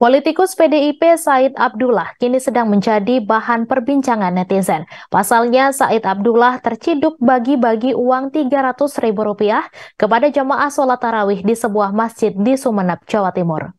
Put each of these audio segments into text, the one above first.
Politikus PDIP Said Abdullah kini sedang menjadi bahan perbincangan netizen. Pasalnya, Said Abdullah terciduk bagi-bagi uang Rp300.000 kepada jemaah sholat tarawih di sebuah masjid di Sumenep, Jawa Timur.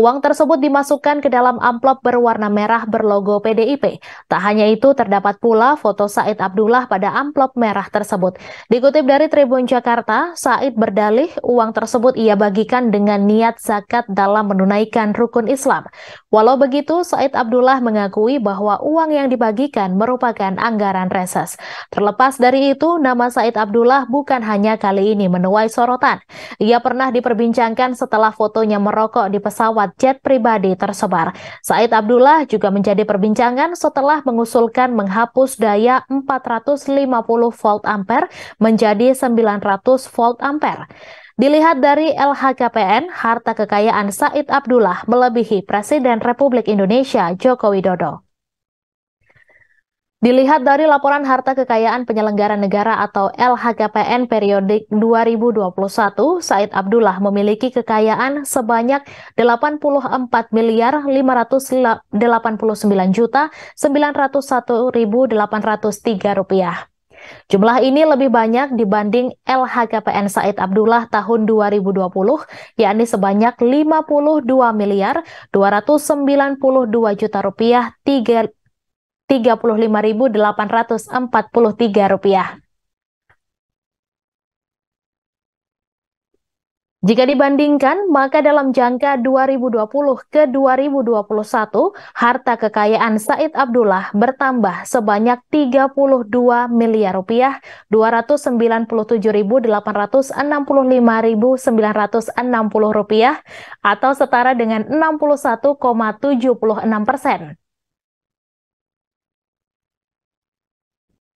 Uang tersebut dimasukkan ke dalam amplop berwarna merah berlogo PDIP. Tak hanya itu, terdapat pula foto Said Abdullah pada amplop merah tersebut. Dikutip dari Tribun Jakarta, Said berdalih uang tersebut ia bagikan dengan niat zakat dalam menunaikan rukun Islam. Walau begitu, Said Abdullah mengakui bahwa uang yang dibagikan merupakan anggaran reses. Terlepas dari itu, nama Said Abdullah bukan hanya kali ini menuai sorotan. Ia pernah diperbincangkan setelah fotonya merokok di pesawat pesawat jet pribadi tersebar. Said Abdullah juga menjadi perbincangan setelah mengusulkan menghapus daya 450 volt ampere menjadi 900 volt ampere. Dilihat dari LHKPN, harta kekayaan Said Abdullah melebihi Presiden Republik Indonesia Joko Widodo. Dilihat dari laporan harta kekayaan penyelenggara negara atau LHKPN periode 2021, Said Abdullah memiliki kekayaan sebanyak 84 miliar 589 juta 901.803 rupiah. Jumlah ini lebih banyak dibanding LHKPN Said Abdullah tahun 2020, yakni sebanyak 52 miliar 292 juta rupiah 3 Rp35.843. Jika dibandingkan, maka dalam jangka 2020 ke 2021, harta kekayaan Said Abdullah bertambah sebanyak 32 miliar rupiah, 297.865.960 rupiah, atau setara dengan 61,76 persen.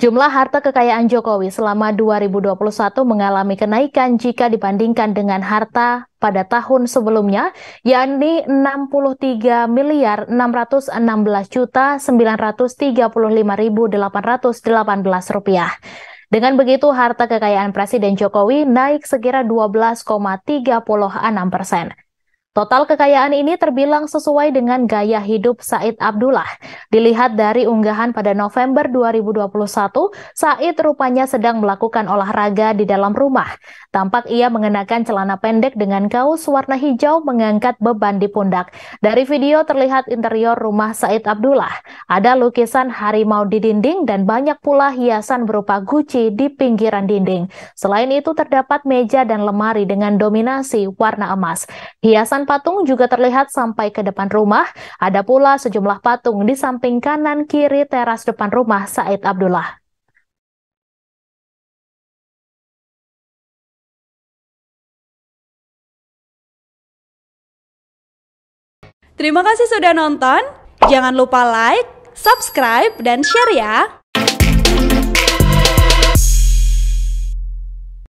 Jumlah harta kekayaan Jokowi selama 2021 mengalami kenaikan jika dibandingkan dengan harta pada tahun sebelumnya, yakni 63 miliar 616 juta 935.818 rupiah. Dengan begitu, harta kekayaan Presiden Jokowi naik sekira 12,36 persen. Total kekayaan ini terbilang sesuai dengan gaya hidup Said Abdullah. Dilihat dari unggahan pada November 2021, Said rupanya sedang melakukan olahraga di dalam rumah. Tampak ia mengenakan celana pendek dengan kaos warna hijau mengangkat beban di pundak. Dari video terlihat interior rumah Said Abdullah. Ada lukisan harimau di dinding dan banyak pula hiasan berupa guci di pinggiran dinding. Selain itu terdapat meja dan lemari dengan dominasi warna emas. Hiasan Ratusan patung juga terlihat sampai ke depan rumah. Ada pula sejumlah patung di samping kanan kiri teras depan rumah Said Abdullah. Terima kasih sudah nonton. Jangan lupa like, subscribe, dan share ya.